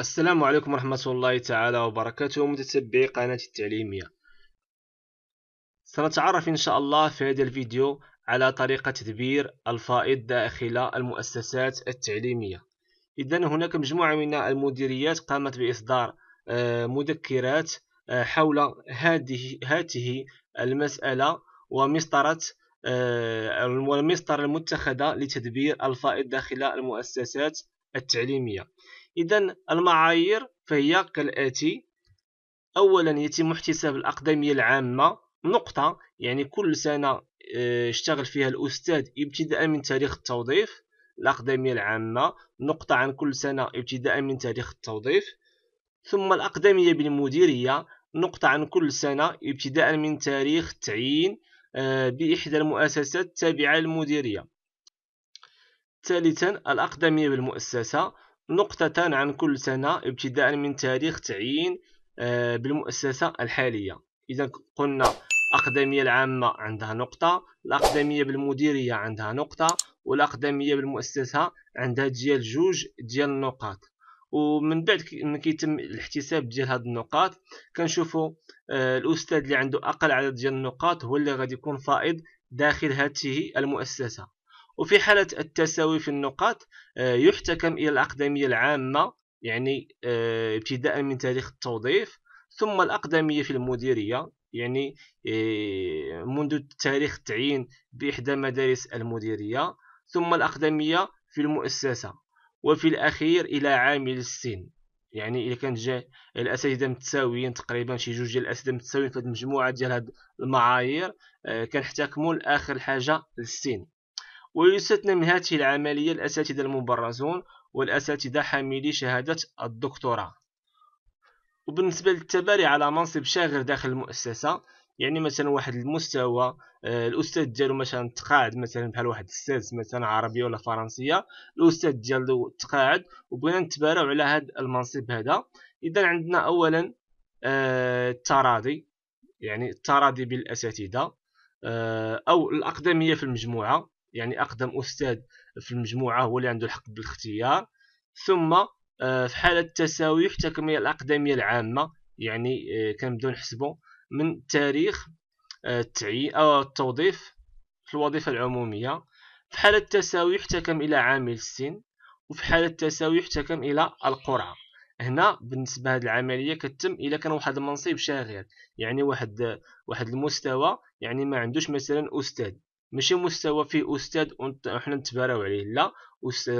السلام عليكم ورحمة الله تعالى وبركاته متتبعي قناة التعليمية سنتعرف إن شاء الله في هذا الفيديو على طريقة تدبير الفائض داخل المؤسسات التعليمية إذا هناك مجموعة من المديريات قامت بإصدار آه، مذكرات آه، حول هذه هاته المسألة ومسطرة آه، والمسطرة المتخذة لتدبير الفائض داخل المؤسسات التعليمية إذا المعايير فهي كالآتي أولا يتم احتساب الأقدمية العامة نقطة يعني كل سنة اشتغل آه، فيها الأستاذ ابتداء من تاريخ التوظيف الأقدمية العامة نقطة عن كل سنة ابتداء من تاريخ التوظيف ثم الأقدمية بالمديرية نقطة عن كل سنة ابتداء من تاريخ التعيين آه، بإحدى المؤسسات التابعة للمديرية ثالثا الأقدمية بالمؤسسة نقطتان عن كل سنة ابتداء من تاريخ تعيين آه، بالمؤسسة الحالية إذا قلنا الأقدمية العامة عندها نقطة الأقدمية بالمديرية عندها نقطة والأقدمية بالمؤسسة عندها ديال جوج ديال النقاط ومن بعد من كيتم الاحتساب ديال هاد النقاط كنشوفوا آه، الأستاذ اللي عنده أقل عدد ديال النقاط هو اللي غادي يكون فائض داخل هذه المؤسسة وفي حالة التساوي في النقاط آه، يحتكم إلى الأقدمية العامة يعني آه، ابتداء من تاريخ التوظيف ثم الأقدمية في المديرية يعني آه، منذ تاريخ التعيين بإحدى مدارس المديرية ثم الأقدمية في المؤسسة وفي الأخير إلى عامل السن يعني إذا كانت جا الأساتذة متساويين تقريبا شي جوج ديال الأساتذة متساويين في هاد المجموعة ديال هاد المعايير كنحتكموا لآخر حاجة للسن ويستثنى من هذه العملية الأساتذة المبرزون والأساتذة حاملي شهادة الدكتوراه وبالنسبة للتباري على منصب شاغر داخل المؤسسة يعني مثلا واحد المستوى آه، الاستاذ ديالو مثلا تقاعد مثلا بحال واحد السادس مثلا عربيه ولا فرنسيه الاستاذ ديالو تقاعد وبغينا نتبارعوا على هذا المنصب هذا اذا عندنا اولا آه، التراضي يعني التراضي بالاساتذه آه، او الاقدميه في المجموعه يعني أقدم أستاذ في المجموعة هو اللي عنده الحق بالاختيار ثم آه، في حالة التساوي يحتكم إلى الأقدمية العامة يعني آه، كنبداو نحسبوا من تاريخ آه، التعيين أو التوظيف في الوظيفة العمومية في حالة التساوي يحتكم إلى عامل السن وفي حالة التساوي يحتكم إلى القرعة هنا بالنسبة لهذه العملية كتم إلا كان واحد المنصب شاغر يعني واحد واحد المستوى يعني ما عندوش مثلا أستاذ ماشي مستوى فيه أستاذ وحنا نتباراو عليه لا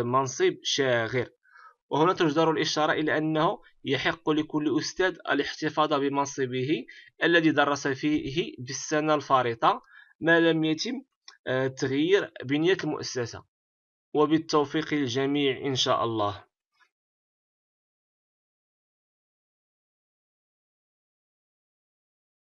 منصب شاغر وهنا تجدر الإشارة إلى أنه يحق لكل أستاذ الاحتفاظ بمنصبه الذي درس فيه بالسنة الفارطة ما لم يتم آه، تغيير بنية المؤسسة وبالتوفيق للجميع إن شاء الله